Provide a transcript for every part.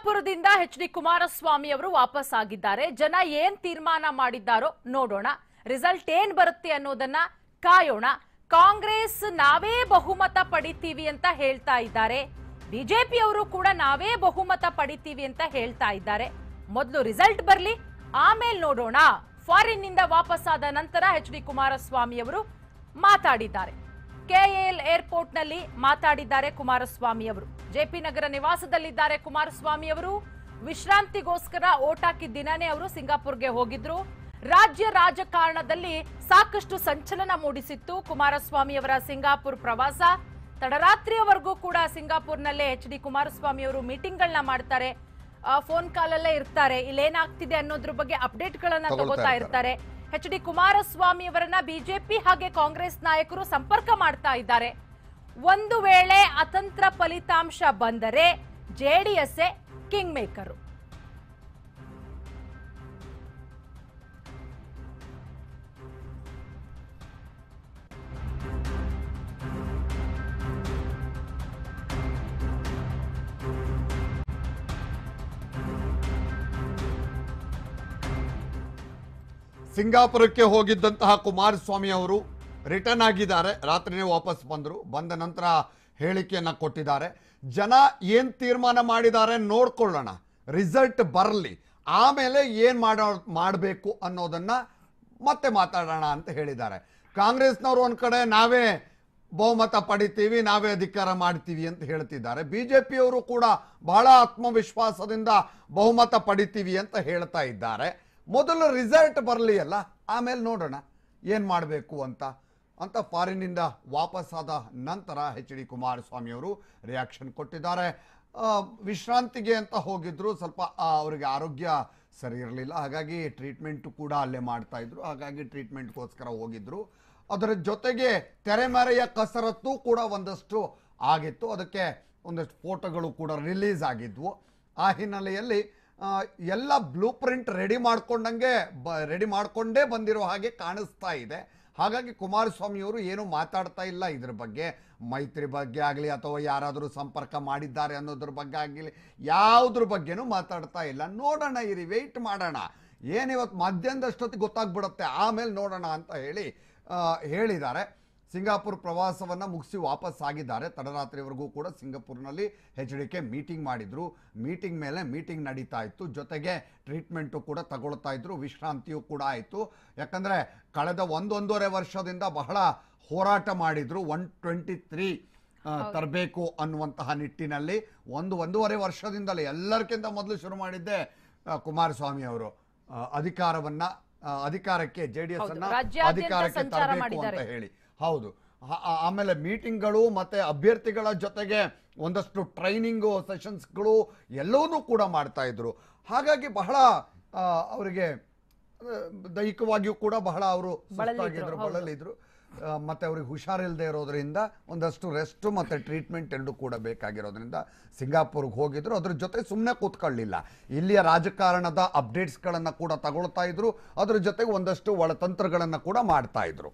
ಬಿಜಾಪುರದಿಂದ H D Kumaraswamy ಅವರು ವಾಪಸ್ ಆಗಿದ್ದಾರೆ ಜನ ಏನ್ ತೀರ್ಮಾನ ಮಾಡಿದ್ದಾರೋ ನೋಡೋಣ ರಿಸಲ್ಟ್ ಏನ್ ಬರುತ್ತೆ ಅನ್ನೋದನ್ನ ಕಾಯೋಣ ಕಾಂಗ್ರೆಸ್ ನಾವೇ ಬಹುಮತ ಪಡಿತೀವಿ ಅಂತ ಹೇಳ್ತಾ ಇದ್ದಾರೆ ಅವರು ಕೂಡ ನಾವೇ ಬಹುಮತ ಪಡಿತೀವಿ ಅಂತ ಹೇಳ್ತಾ ಇದ್ದಾರೆ ಮೊದಲು ರಿಸಲ್ಟ್ ಬರಲಿ ಆಮೇಲೆ ನೋಡೋಣ ಫಾರಿನ್ ನಿಂದ ವಾಪಸ್ ಆದ ನಂತರ ಎಚ್ ಡಿ ಕುಮಾರಸ್ವಾಮಿ ಅವರು ಮಾತಾಡಿದ್ದಾರೆ ಕೆಎಎಲ್ ಏರ್ಪೋರ್ಟ್ನಲ್ಲಿ ಮಾತಾಡಿದ್ದಾರೆ ಕುಮಾರಸ್ವಾಮಿ ಅವರು ನಗರ ನಿವಾಸದಲ್ಲಿದ್ದಾರೆ ಕುಮಾರಸ್ವಾಮಿ ಅವರು ವಿಶ್ರಾಂತಿಗೋಸ್ಕರ ಓಟಾಕಿ ದಿನನೇ ಅವರು ಸಿಂಗಾಪುರ್ಗೆ ಹೋಗಿದ್ರು ರಾಜ್ಯ ರಾಜಕಾರಣದಲ್ಲಿ ಸಾಕಷ್ಟು ಸಂಚಲನ ಮೂಡಿಸಿತ್ತು ಕುಮಾರಸ್ವಾಮಿ ಅವರ ಸಿಂಗಾಪುರ್ ಪ್ರವಾಸ ತಡರಾತ್ರಿಯವರೆಗೂ ಕೂಡ ಸಿಂಗಾಪುರ್ನಲ್ಲೇ ಎಚ್ ಡಿ ಕುಮಾರಸ್ವಾಮಿ ಅವರು ಮೀಟಿಂಗ್ಗಳನ್ನ ಮಾಡ್ತಾರೆ ಫೋನ್ ಅಲ್ಲೇ ಇರ್ತಾರೆ ಇಲ್ಲೇನಾಗ್ತಿದೆ ಅನ್ನೋದ್ರ ಬಗ್ಗೆ ಅಪ್ಡೇಟ್ ಗಳನ್ನ ತಗೋತಾ ಇರ್ತಾರೆ ಎಚ್ ಡಿ ಕುಮಾರಸ್ವಾಮಿ ಅವರನ್ನ ಬಿಜೆಪಿ ಹಾಗೆ ಕಾಂಗ್ರೆಸ್ ನಾಯಕರು ಸಂಪರ್ಕ ಮಾಡ್ತಾ ಇದ್ದಾರೆ ಒಂದು ವೇಳೆ ಅತಂತ್ರ ಫಲಿತಾಂಶ ಬಂದರೆ ಜೆಡಿಎಸ್ ಕಿಂಗ್ ಮೇಕರು ಸಿಂಗಾಪುರಕ್ಕೆ ಹೋಗಿದ್ದಂತಹ ಕುಮಾರಸ್ವಾಮಿ ಅವರು ರಿಟರ್ನ್ ಆಗಿದ್ದಾರೆ ರಾತ್ರಿನೇ ವಾಪಸ್ ಬಂದರು ಬಂದ ನಂತರ ಹೇಳಿಕೆಯನ್ನು ಕೊಟ್ಟಿದ್ದಾರೆ ಜನ ಏನು ತೀರ್ಮಾನ ಮಾಡಿದ್ದಾರೆ ನೋಡ್ಕೊಳ್ಳೋಣ ರಿಸಲ್ಟ್ ಬರಲಿ ಆಮೇಲೆ ಏನು ಮಾಡೋ ಮಾಡಬೇಕು ಅನ್ನೋದನ್ನು ಮತ್ತೆ ಮಾತಾಡೋಣ ಅಂತ ಹೇಳಿದ್ದಾರೆ ಕಾಂಗ್ರೆಸ್ನವರು ಒಂದು ಕಡೆ ನಾವೇ ಬಹುಮತ ಪಡಿತೀವಿ ನಾವೇ ಅಧಿಕಾರ ಮಾಡ್ತೀವಿ ಅಂತ ಹೇಳ್ತಿದ್ದಾರೆ ಬಿ ಜೆ ಪಿಯವರು ಕೂಡ ಬಹಳ ಆತ್ಮವಿಶ್ವಾಸದಿಂದ ಬಹುಮತ ಪಡಿತೀವಿ ಅಂತ ಹೇಳ್ತಾ ಇದ್ದಾರೆ ಮೊದಲು ರಿಸಲ್ಟ್ ಬರಲಿ ಅಲ್ಲ ಆಮೇಲೆ ನೋಡೋಣ ಏನು ಮಾಡಬೇಕು ಅಂತ ಅಂತ ಫಾರಿನಿಂದ ವಾಪಸ್ಸಾದ ನಂತರ ಹೆಚ್ ಡಿ ಕುಮಾರಸ್ವಾಮಿಯವರು ರಿಯಾಕ್ಷನ್ ಕೊಟ್ಟಿದ್ದಾರೆ ವಿಶ್ರಾಂತಿಗೆ ಅಂತ ಹೋಗಿದ್ರು ಸ್ವಲ್ಪ ಅವರಿಗೆ ಆರೋಗ್ಯ ಸರಿ ಇರಲಿಲ್ಲ ಹಾಗಾಗಿ ಟ್ರೀಟ್ಮೆಂಟ್ ಕೂಡ ಅಲ್ಲೇ ಮಾಡ್ತಾ ಇದ್ರು ಹಾಗಾಗಿ ಟ್ರೀಟ್ಮೆಂಟ್ಗೋಸ್ಕರ ಹೋಗಿದ್ರು ಅದರ ಜೊತೆಗೆ ತೆರೆಮರೆಯ ಕಸರತ್ತು ಕೂಡ ಒಂದಷ್ಟು ಆಗಿತ್ತು ಅದಕ್ಕೆ ಒಂದಷ್ಟು ಫೋಟೋಗಳು ಕೂಡ ರಿಲೀಸ್ ಆಗಿದ್ವು ಆ ಹಿನ್ನೆಲೆಯಲ್ಲಿ ಎಲ್ಲ ಬ್ಲೂ ಪ್ರಿಂಟ್ ರೆಡಿ ಮಾಡ್ಕೊಂಡಂಗೆ ಬ ರೆಡಿ ಮಾಡಿಕೊಂಡೇ ಬಂದಿರೋ ಹಾಗೆ ಕಾಣಿಸ್ತಾ ಇದೆ ಹಾಗಾಗಿ ಕುಮಾರಸ್ವಾಮಿಯವರು ಏನೂ ಮಾತಾಡ್ತಾ ಇಲ್ಲ ಇದ್ರ ಬಗ್ಗೆ ಮೈತ್ರಿ ಬಗ್ಗೆ ಆಗಲಿ ಅಥವಾ ಯಾರಾದರೂ ಸಂಪರ್ಕ ಮಾಡಿದ್ದಾರೆ ಅನ್ನೋದ್ರ ಬಗ್ಗೆ ಆಗಲಿ ಯಾವುದ್ರ ಬಗ್ಗೆನೂ ಮಾತಾಡ್ತಾ ಇಲ್ಲ ನೋಡೋಣ ಇರಿ ವೆಯ್ಟ್ ಮಾಡೋಣ ಏನಿವತ್ತು ಮಧ್ಯಾಹ್ನದಷ್ಟೊತ್ತಿಗೆ ಗೊತ್ತಾಗ್ಬಿಡುತ್ತೆ ಆಮೇಲೆ ನೋಡೋಣ ಅಂತ ಹೇಳಿ ಹೇಳಿದ್ದಾರೆ ಸಿಂಗಾಪುರ್ ಪ್ರವಾಸವನ್ನು ಮುಗಿಸಿ ವಾಪಸ್ ಆಗಿದ್ದಾರೆ ತಡರಾತ್ರಿವರೆಗೂ ಕೂಡ ಸಿಂಗಾಪುರ್ನಲ್ಲಿ ಹೆಚ್ ಡಿ ಕೆ ಮೀಟಿಂಗ್ ಮಾಡಿದರು ಮೀಟಿಂಗ್ ಮೇಲೆ ಮೀಟಿಂಗ್ ನಡೀತಾ ಇತ್ತು ಜೊತೆಗೆ ಟ್ರೀಟ್ಮೆಂಟು ಕೂಡ ತಗೊಳ್ತಾ ಇದ್ರು ವಿಶ್ರಾಂತಿಯೂ ಕೂಡ ಆಯಿತು ಯಾಕಂದರೆ ಕಳೆದ ಒಂದೊಂದೂವರೆ ವರ್ಷದಿಂದ ಬಹಳ ಹೋರಾಟ ಮಾಡಿದರು ಒನ್ ಟ್ವೆಂಟಿ ತ್ರೀ ತರಬೇಕು ಅನ್ನುವಂತಹ ನಿಟ್ಟಿನಲ್ಲಿ ಒಂದು ಒಂದೂವರೆ ವರ್ಷದಿಂದಲೇ ಎಲ್ಲರಿಗಿಂತ ಮೊದಲು ಶುರು ಮಾಡಿದ್ದೆ ಕುಮಾರಸ್ವಾಮಿ ಅವರು ಅಧಿಕಾರವನ್ನು ಅಧಿಕಾರಕ್ಕೆ ಜೆ ಡಿ ಎಸ್ ಅನ್ನ ಅಧಿಕಾರಕ್ಕೆ ತರಬೇಕು ಅಂತ ಹೇಳಿ ಹೌದು ಆಮೇಲೆ ಮೀಟಿಂಗ್ಗಳು ಮತ್ತು ಅಭ್ಯರ್ಥಿಗಳ ಜೊತೆಗೆ ಒಂದಷ್ಟು ಟ್ರೈನಿಂಗು ಸೆಷನ್ಸ್ಗಳು ಎಲ್ಲವನ್ನೂ ಕೂಡ ಮಾಡ್ತಾಯಿದ್ರು ಹಾಗಾಗಿ ಬಹಳ ಅವರಿಗೆ ದೈಹಿಕವಾಗಿಯೂ ಕೂಡ ಬಹಳ ಅವರು ಸುಸ್ತಾಗಿದ್ರು ಬಳಲಿದ್ರು ಮತ್ತು ಅವ್ರಿಗೆ ಹುಷಾರಿಲ್ಲದೆ ಇರೋದರಿಂದ ಒಂದಷ್ಟು ರೆಸ್ಟು ಮತ್ತು ಟ್ರೀಟ್ಮೆಂಟ್ ಎರಡೂ ಕೂಡ ಬೇಕಾಗಿರೋದ್ರಿಂದ ಸಿಂಗಾಪುರ್ಗೆ ಹೋಗಿದ್ರು ಅದ್ರ ಜೊತೆ ಸುಮ್ಮನೆ ಕೂತ್ಕೊಳ್ಳಿಲ್ಲ ಇಲ್ಲಿಯ ರಾಜಕಾರಣದ ಅಪ್ಡೇಟ್ಸ್ಗಳನ್ನು ಕೂಡ ತಗೊಳ್ತಾ ಇದ್ರು ಅದ್ರ ಜೊತೆಗೆ ಒಂದಷ್ಟು ಒಳತಂತ್ರಗಳನ್ನು ಕೂಡ ಮಾಡ್ತಾಯಿದ್ರು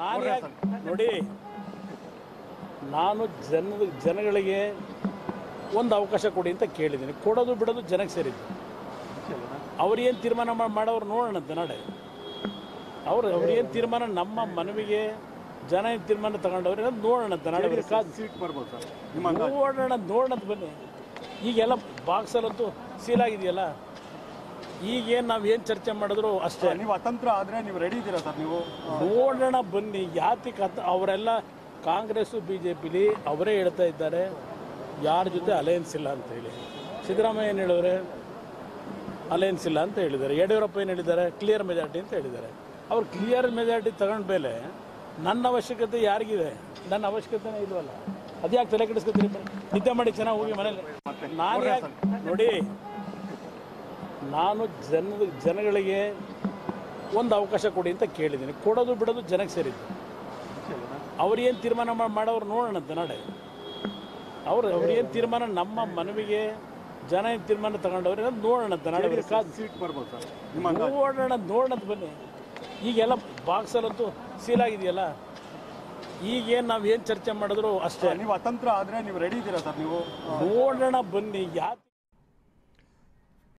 ನಾನು ನೋಡಿ ನಾನು ಜನ ಜನಗಳಿಗೆ ಒಂದು ಅವಕಾಶ ಕೊಡಿ ಅಂತ ಕೇಳಿದ್ದೀನಿ ಕೊಡೋದು ಬಿಡೋದು ಜನಕ್ಕೆ ಸೇರಿದ್ದು ಅವ್ರೇನು ತೀರ್ಮಾನ ಮಾಡೋರು ನೋಡೋಣಂತೆ ನಾಳೆ ಅವ್ರು ಅವ್ರೇನು ತೀರ್ಮಾನ ನಮ್ಮ ಮನವಿಗೆ ಜನ ಏನು ತೀರ್ಮಾನ ತಗೊಂಡವ್ರೆ ನೋಡೋಣ ನೋಡೋಣಂತೆ ನಾಳೆ ಸೀಟ್ ಬರ್ಬೋದು ನೋಡೋಣ ನೋಡೋಣ ಬನ್ನಿ ಈಗೆಲ್ಲ ಬಾಕ್ಸಲ್ಲಂತೂ ಆಗಿದೆಯಲ್ಲ ಈಗೇನು ನಾವು ಏನು ಚರ್ಚೆ ಮಾಡಿದ್ರು ಅಷ್ಟೇ ನೀವು ಅತಂತ್ರ ಆದರೆ ನೀವು ರೆಡಿ ಇದ್ದೀರಾ ಸರ್ ನೀವು ನೋಡೋಣ ಬನ್ನಿ ಯಾತಿ ಅತ ಅವರೆಲ್ಲ ಕಾಂಗ್ರೆಸ್ಸು ಬಿ ಜೆ ಪಿಲಿ ಅವರೇ ಹೇಳ್ತಾ ಇದ್ದಾರೆ ಯಾರ ಜೊತೆ ಅಲಯನ್ಸ್ ಇಲ್ಲ ಅಂತ ಹೇಳಿ ಸಿದ್ದರಾಮಯ್ಯ ಏನು ಹೇಳಿದ್ರೆ ಅಲಯನ್ಸ್ ಇಲ್ಲ ಅಂತ ಹೇಳಿದ್ದಾರೆ ಯಡಿಯೂರಪ್ಪ ಏನು ಹೇಳಿದ್ದಾರೆ ಕ್ಲಿಯರ್ ಮೆಜಾರಿಟಿ ಅಂತ ಹೇಳಿದ್ದಾರೆ ಅವ್ರು ಕ್ಲಿಯರ್ ಮೆಜಾರಿಟಿ ತಗೊಂಡ ಮೇಲೆ ನನ್ನ ಅವಶ್ಯಕತೆ ಯಾರಿಗಿದೆ ನನ್ನ ಅವಶ್ಯಕತೆನೇ ಇಲ್ವಲ್ಲ ಅದ್ಯಾಕೆ ತಲೆ ಕೆಡಿಸ್ಕೊತೀರಿ ನಿದ್ದೆ ಮಾಡಿ ಚೆನ್ನಾಗಿ ಹೋಗಿ ಮನೇಲಿ ನಾನು ನೋಡಿ ನಾನು ಜನ ಜನಗಳಿಗೆ ಒಂದು ಅವಕಾಶ ಕೊಡಿ ಅಂತ ಕೇಳಿದ್ದೀನಿ ಕೊಡೋದು ಬಿಡೋದು ಜನಕ್ಕೆ ಸೇರಿದ್ದು ಅವ್ರೇನು ತೀರ್ಮಾನ ಮಾಡೋರು ಅಂತ ನಾಳೆ ಅವ್ರು ಅವ್ರೇನು ತೀರ್ಮಾನ ನಮ್ಮ ಮನವಿಗೆ ಜನ ಏನು ತೀರ್ಮಾನ ತಗೊಂಡವ್ರೆ ನೋಡೋಣಂತ ನಾಳೆ ಸೀಟ್ ಬರ್ಬೋದು ಸರ್ ನೋಡೋಣ ಬನ್ನಿ ಈಗೆಲ್ಲ ಬಾಕ್ಸಲ್ಲಂತೂ ಆಗಿದೆಯಲ್ಲ ಈಗೇನು ನಾವು ಏನು ಚರ್ಚೆ ಮಾಡಿದ್ರು ಅಷ್ಟೇ ನೀವು ಅತಂತ್ರ ಆದರೆ ನೀವು ರೆಡಿ ಇದ್ದೀರಾ ಸರ್ ನೀವು ನೋಡೋಣ ಬನ್ನಿ ಯಾ